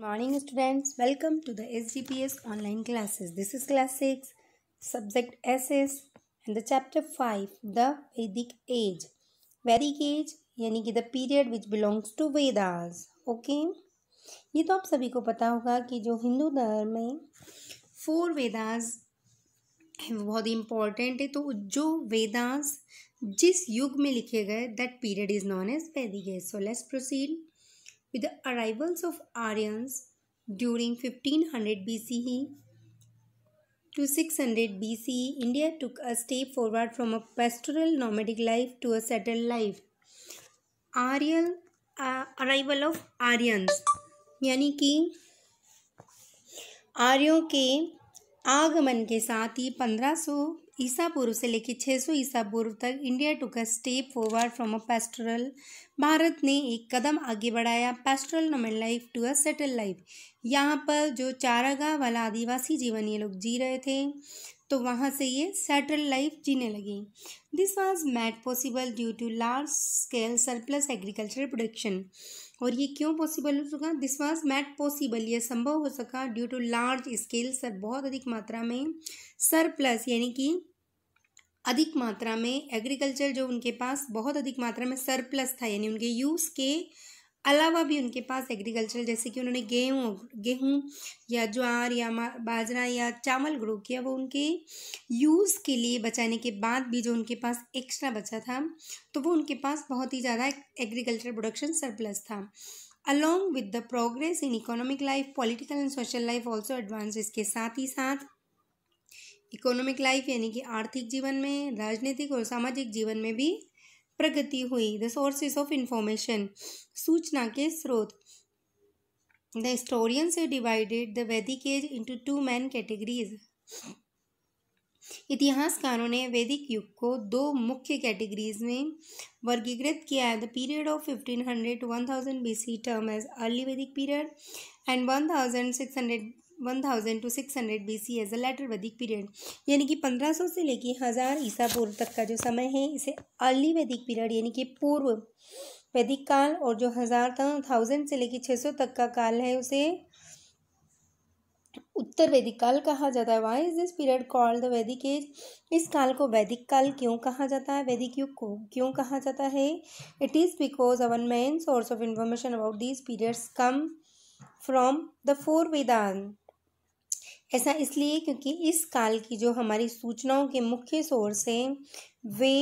Morning students welcome to the S G P S online classes this is class six subject S S and the chapter five the Vedic age Vedic age यानी कि the period which belongs to Vedas okay ये तो आप सभी को पता होगा कि जो हिंदू धर्म में फोर वेदास बहुत इम्पॉर्टेंट है तो जो वेदास जिस युग में लिखे गए that period is known as Vedic age so let's proceed with the arrivals of Aryans during 1500 BCE to 600 BCE, India took a step forward from a pastoral nomadic life to a settled life. Aryan uh, arrival of aryans यानी कि आर्यों के आगमन के साथ ही पंद्रह सौ ईसा पूर्व से लेकर 600 सौ ईसा पूर्व तक India took a step forward from a pastoral Bharat ने एक कदम आगे बढ़ाया पेस्टोरल नोमन life to a settle life यहाँ पर जो चारागाह वाला आदिवासी जीवन ये लोग जी रहे थे तो वहाँ से ये सेटल लाइफ जीने लगे this was made possible due to large scale surplus agriculture production और ये क्यों पॉसिबल हो सका दिस वॉज मेड पॉसिबल ये संभव हो सका ड्यू टू लार्ज स्केल सर बहुत अधिक मात्रा में सरप्लस यानी कि अधिक मात्रा में एग्रीकल्चर जो उनके पास बहुत अधिक मात्रा में सरप्लस था यानी उनके यूज़ के अलावा भी उनके पास एग्रीकल्चर जैसे कि उन्होंने गेहूँ गेहूँ या ज्वार या बाजरा या चावल ग्रो किया वो उनके यूज़ के लिए बचाने के बाद भी जो उनके पास एक्स्ट्रा बचा था तो वो उनके पास बहुत ही ज़्यादा एग्रीकल्चर प्रोडक्शन सरप्लस था along with the progress in economic life political and social life also advance इसके साथ ही साथ इकोनॉमिक लाइफ यानी कि आर्थिक जीवन में राजनीतिक और सामाजिक जीवन में भी प्रगति हुई द सोर्सेस ऑफ इंफॉर्मेशन सूचना के स्रोत the historians divided the Vedic age into two main categories इतिहासकारों ने वैदिक युग को दो मुख्य कैटेगरीज में वर्गीकृत किया है the period of hundred to B C term as early वैदिक period and one thousand six hundred one thousand two six hundred B C as a later Vedic period यानी कि पंद्रह सौ से लेकर हज़ार ईसा पूर्व तक का जो समय है इसे अर्ली वैदिक पीरियड यानी कि पूर्व वैदिक काल और जो हज़ार थाउजेंड से लेकर छः सौ तक का काल है उसे उत्तर वैदिक काल कहा जाता है why is this period called the Vedic age इस काल को वैदिक काल क्यों कहा जाता है वैदिक युग को क्यों कहा जाता है it is because our main source of information about this periods come from the four Vedanta ऐसा इसलिए क्योंकि इस काल की जो हमारी सूचनाओं के मुख्य सोर्स हैं वे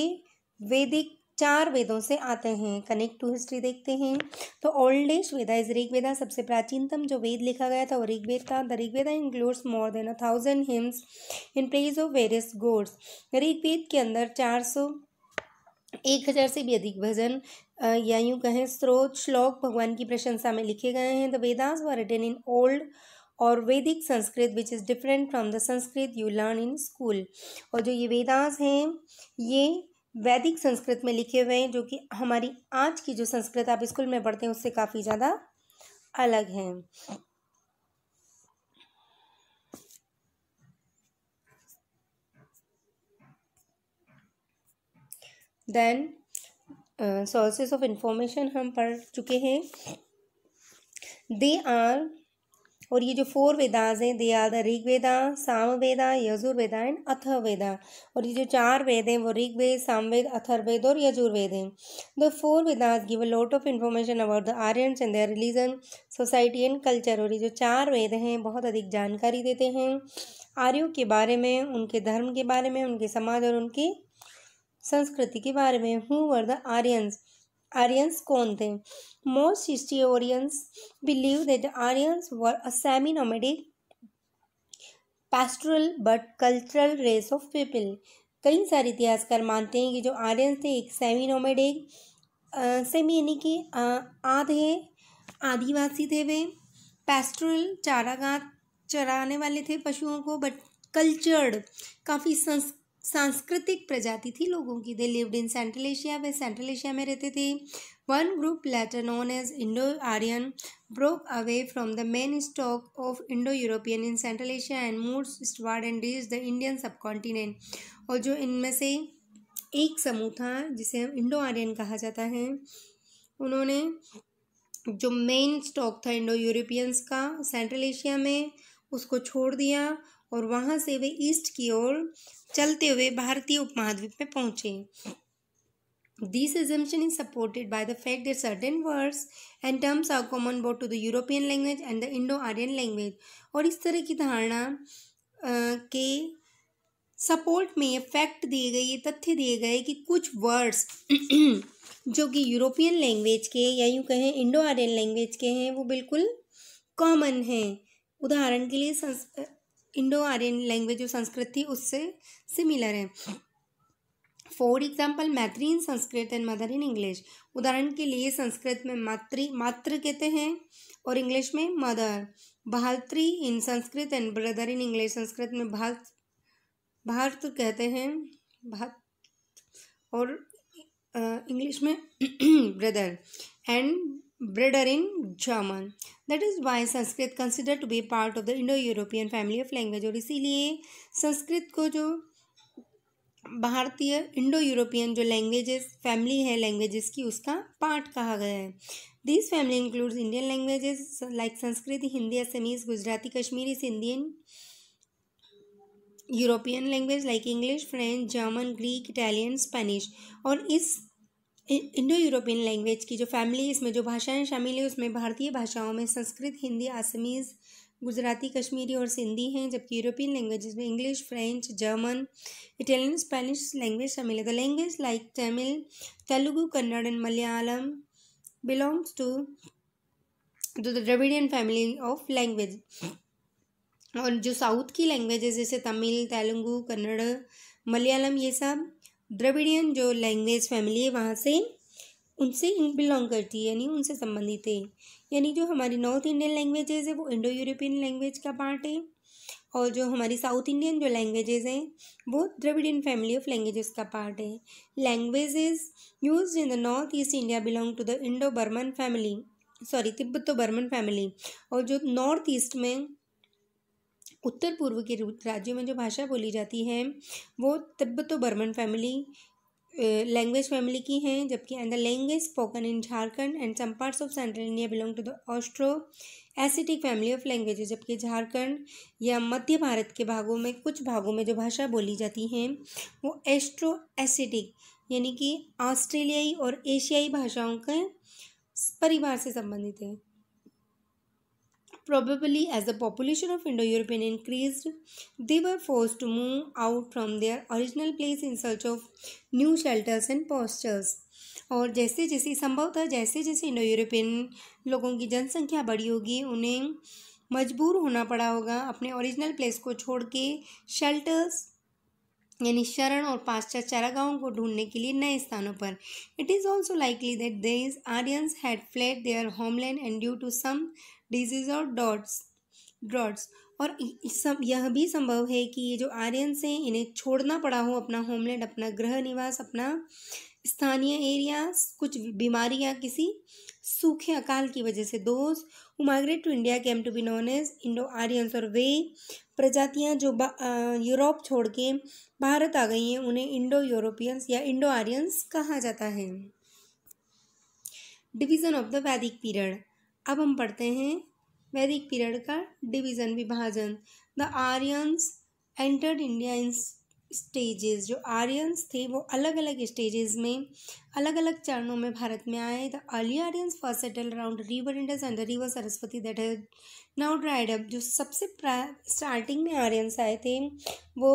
वैदिक चार वेदों से आते हैं कनेक्ट टू हिस्ट्री देखते हैं तो old age Veda is Rigveda सबसे प्राचीनतम जो वेद लिखा गया था वो ऋग्वेद था the Rigveda includes more than a thousand hymns in praise of various gods Rigveda के अंदर चार सौ एक हजार से भी अधिक भजन या यूँ कहें स्रोत श्लोक भगवान की प्रशंसा में लिखे गए हैं the Vedas were written in old और Vedic Sanskrit which is different from the Sanskrit you learn in school और जो ये वेदास हैं ये वैदिक संस्कृत में लिखे हुए हैं जो कि हमारी आज की जो संस्कृत आप स्कूल में पढ़ते हैं उससे काफ़ी ज़्यादा अलग हैं देन सोर्सेज ऑफ इंफॉर्मेशन हम पढ़ चुके हैं दे आर और ये जो फोर वेदाज हैं they are the Rigveda Samaveda Yajurveda and Atharvaveda और ये जो चार वेद हैं वो ऋग्वेद सामवेद अथर्वेद और यजुर्वेद हैं the four Vedas give a lot of information about the Aryans and their religion society and culture और ये जो चार वेद हैं बहुत अधिक जानकारी देते हैं आर्यों के बारे में उनके धर्म के बारे में उनके समाज और उनकी संस्कृति के बारे में who were the Aryans Aryans कौन थे most historians believe that the Aryans were a semi nomadic pastoral but cultural race of people कई सारे इतिहासकार मानते हैं कि जो आर्यन थे एक सेमी नोमेडिक सेमी यानी कि आधे आदिवासी थे वे पैस्ट्रल चारागा चराने वाले थे पशुओं को बट कल्चर्ड काफ़ी संस्कृत सांस्कृतिक प्रजाति थी लोगों की they lived in Central Asia वे सेंट्रल एशिया में रहते थे one group later known as Indo Aryan away from the main stock of Indo European in Central Asia and moved eastward and reached the Indian subcontinent और जो इनमें से एक समूह था जिसे इंडो आर्यन कहा जाता है उन्होंने जो मेन स्टॉक था इंडो यूरोपियंस का सेंट्रल एशिया में उसको छोड़ दिया और वहाँ से वे ईस्ट की ओर चलते हुए भारतीय उपमहाद्वीप में पहुँचे this assumption is supported by the fact there certain words and terms are common both to the European language and the Indo Aryan language और इस तरह की धारणा के सपोर्ट में फैक्ट दिए गए ये तथ्य दिए गए कि कुछ वर्ड्स जो कि यूरोपियन लैंग्वेज के या यूँ कहें इंडो आर्यन लैंग्वेज के हैं वो बिल्कुल कॉमन हैं उदाहरण के लिए इंडो आर्यन लैंग्वेज जो संस्कृत थी उससे सिमिलर है for example matri in Sanskrit and mother in English उदाहरण के लिए संस्कृत में मातृ मातृ कहते हैं और इंग्लिश में mother bhratri in Sanskrit and brother in English Sanskrit में भारत भारत कहते हैं भारत और इंग्लिश में brother and Bruder in German that is why Sanskrit consider to be part of the Indo European family of language और इसीलिए संस्कृत को जो भारतीय इंडो यूरोपियन जो लैंग्वेजेस फैमिली है लैंग्वेजेस की उसका पार्ट कहा गया है this family includes Indian languages like Sanskrit Hindi Assamese Gujarati Kashmiri Sindhian European language like English French German Greek Italian Spanish और इस इंडो यूरोपियन लैंग्वेज की जो फैमिली इसमें जो भाषाएं शामिल हैं उसमें भारतीय भाषाओं में संस्कृत हिंदी आसमीज़ गुजराती कश्मीरी और सिंधी हैं जबकि यूरोपियन लैंग्वेज में English French German Italian Spanish language शामिल है the language like Tamil Telugu Kannada and Malayalam belongs to the Dravidian family of language और जो साउथ की लैंग्वेजेस जैसे तमिल तेलुगु कन्नड़ मलयालम ये सब द्रविडियन जो लैंग्वेज फैमिली है वहाँ से उनसे बिलोंग करती है यानी उनसे संबंधित है यानी जो हमारी नॉर्थ इंडियन लैंग्वेजेज है वो इंडो यूरोपियन लैंग्वेज का पार्ट है और जो हमारी साउथ इंडियन जो लैंग्वेजेज हैं वो द्रविडियन फैमिली ऑफ लैंग्वेजेस का पार्ट है languages use in the north east India belong to the Indo Burman family sorry Tibeto Burman family और जो नॉर्थ ईस्ट में उत्तर पूर्व के राज्यों में जो भाषा बोली जाती है वो तब तो बर्मन फैमिली लैंग्वेज फैमिली की हैं जबकि and the language spoken in Jharkhand and some parts of Central India belong to the Austro Asiatic family of language जबकि झारखंड या मध्य भारत के भागों में कुछ भागों में जो भाषा बोली जाती हैं वो एस्ट्रो एसिटिक यानी कि ऑस्ट्रेलियाई और एशियाई भाषाओं के परिवार से संबंधित है Probably as the population of Indo-European increased, they were forced to move out from their original place in search of new shelters and pastures और जैसे जैसे संभवतः जैसे जैसे इंडो यूरोपियन लोगों की जनसंख्या बढ़ी होगी उन्हें मजबूर होना पड़ा होगा अपने ओरिजिनल प्लेस को छोड़ के शेल्टर्स यानी शरण और पाश्चात चारागाहों को ढूंढने के लिए नए स्थानों पर it is also likely that these Aryans had fled their homeland and due to some disease और डॉट्स ड्रॉट्स और सब यह भी संभव है कि ये जो आर्यंस हैं इन्हें छोड़ना पड़ा हो अपना होमलैंड अपना गृह निवास अपना स्थानीय एरियाज कुछ बीमारी या किसी सूखे अकाल की वजह से those who migrate to India came to be known as Indo Aryans और वे प्रजातियां जो यूरोप छोड़ के भारत आ गई हैं उन्हें इंडो यूरोपियंस या इंडो आर्यंस कहा जाता है division of the Vedic period अब हम पढ़ते हैं वैदिक पीरियड का डिवीज़न विभाजन the Aryans entered India in stages जो आर्यंस थे वो अलग अलग स्टेजेस में अलग अलग चरणों में भारत में आए the early Aryans first settle around river Indus and the river Saraswati that है नाउ ड्राइड अप जो सबसे स्टार्टिंग में आर्यंस आए थे वो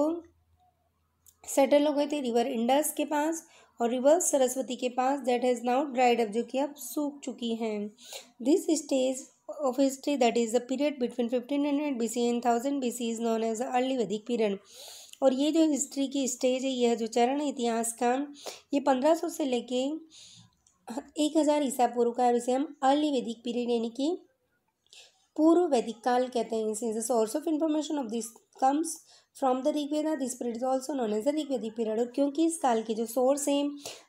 सेटल हो गए थे रिवर इंडस के पास और रिवर्स सरस्वती के पास that has now dried up जो कि अब सूख चुकी हैं this stage of history that is the period between fifteen hundred B C and thousand B C is known as early वैदिक पीरियड और ये जो हिस्ट्री की स्टेज है यह जो चरण इतिहास का ये पंद्रह सौ से लेके एक हज़ार ईसा पूर्व का और इसे हम अर्ली वैदिक पीरियड यानी कि पूर्व वैदिक काल कहते हैं इसे source of information of this comes from the Rigveda this period is also known as the Rigvedic period और क्योंकि इस काल के जो सोर्स हैं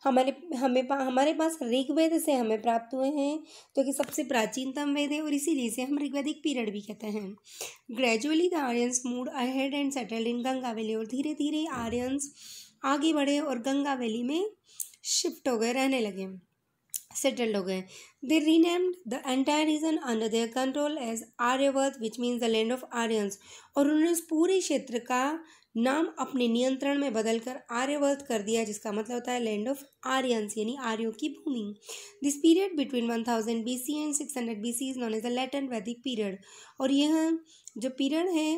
हमारे हमें पा, हमारे पास ऋग्वेद से हमें प्राप्त हुए हैं जो तो कि सबसे प्राचीनतम वेद है और इसीलिए से हम ऋग्वेदिक पीरियड भी कहते हैं gradually the Aryans moved ahead and settled in Ganga valley और धीरे धीरे आर्यंस आगे बढ़े और गंगा वैली में शिफ्ट हो गए रहने लगे सेटल्ड हो गए they renamed the entire region under their control as Aryavat, which means the land of Aryans और उन्होंने उस पूरे क्षेत्र का नाम अपने नियंत्रण में बदलकर आर्यवर्त कर दिया जिसका मतलब होता है लैंड ऑफ आर्यंस यानी आर्यों की भूमि this period between one thousand B C and six hundred B C is known as the late and Vedic period और यह जो पीरियड है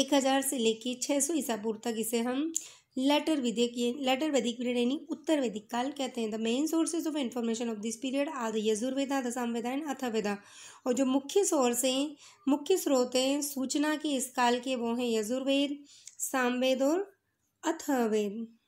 एक हज़ार से लेके छः सौ ईसा पूर्व तक इसे हम लेटर वैदिक लेटर वैदिक पीरियड यानी उत्तर वैदिक काल कहते हैं the main sources of information of this period are the Yajurveda the Samaveda and Atharvaveda और जो मुख्य सोर्स हैं मुख्य स्रोत हैं सूचना के इस काल के वो हैं यजुर्वेद सामवेद और अथर्वेद